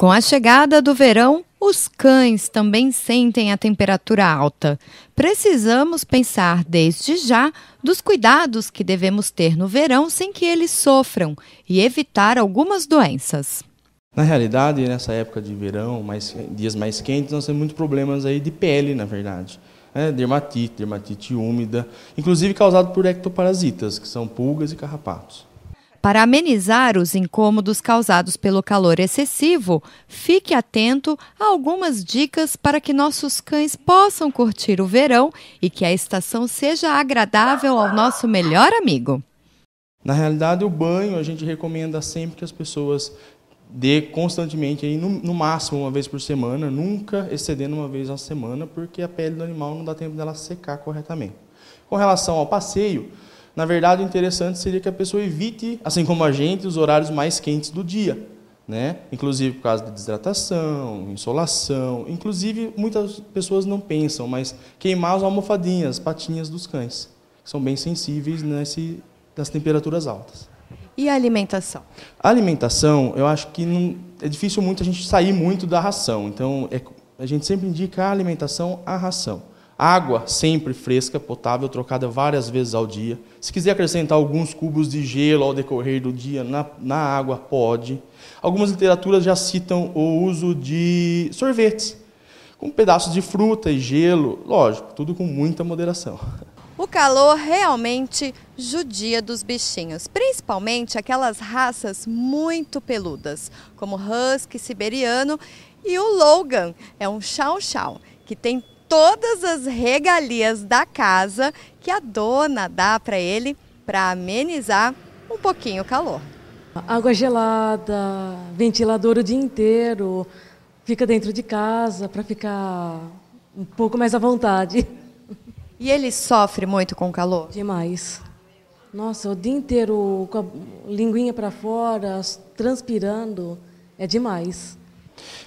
Com a chegada do verão, os cães também sentem a temperatura alta. Precisamos pensar desde já dos cuidados que devemos ter no verão sem que eles sofram e evitar algumas doenças. Na realidade, nessa época de verão, mais, dias mais quentes, nós temos muitos problemas aí de pele, na verdade. É, dermatite, dermatite úmida, inclusive causado por ectoparasitas, que são pulgas e carrapatos. Para amenizar os incômodos causados pelo calor excessivo, fique atento a algumas dicas para que nossos cães possam curtir o verão e que a estação seja agradável ao nosso melhor amigo. Na realidade, o banho a gente recomenda sempre que as pessoas dê constantemente, aí, no, máximo uma vez por semana, nunca excedendo uma vez na semana, porque a pele do animal não dá tempo dela secar corretamente. Com relação ao passeio, na verdade, o interessante seria que a pessoa evite, assim como a gente, os horários mais quentes do dia, né? Inclusive por causa de desidratação, insolação, inclusive muitas pessoas não pensam, mas queimar as almofadinhas, as patinhas dos cães, que são bem sensíveis nesse, nas temperaturas altas. E a alimentação? A alimentação, eu acho que não, é difícil muito a gente sair muito da ração. Então, é, a gente sempre indica a alimentação à ração. Água sempre fresca, potável, trocada várias vezes ao dia. Se quiser acrescentar alguns cubos de gelo ao decorrer do dia na, na água, pode. Algumas literaturas já citam o uso de sorvetes, com pedaços de fruta e gelo, lógico, tudo com muita moderação. O calor realmente judia dos bichinhos, principalmente aquelas raças muito peludas, como husky siberiano e o Logan, é um chau-chau, que tem todas as regalias da casa que a dona dá para ele para amenizar um pouquinho o calor. Água gelada, ventilador o dia inteiro, fica dentro de casa para ficar um pouco mais à vontade. E ele sofre muito com o calor? Demais. Nossa, o dia inteiro com a linguinha para fora, transpirando, é demais.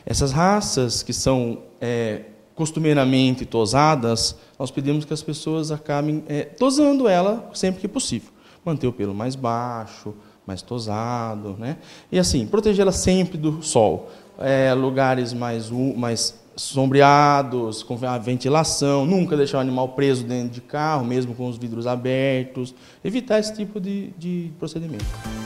Essas raças que são é, costumeiramente tosadas, nós pedimos que as pessoas acabem é, tosando ela sempre que possível. Manter o pelo mais baixo, mais tosado, né? E assim, protegê-la sempre do sol. É, lugares mais, mais sombreados, com a ventilação, nunca deixar o animal preso dentro de carro, mesmo com os vidros abertos. Evitar esse tipo de, de procedimento.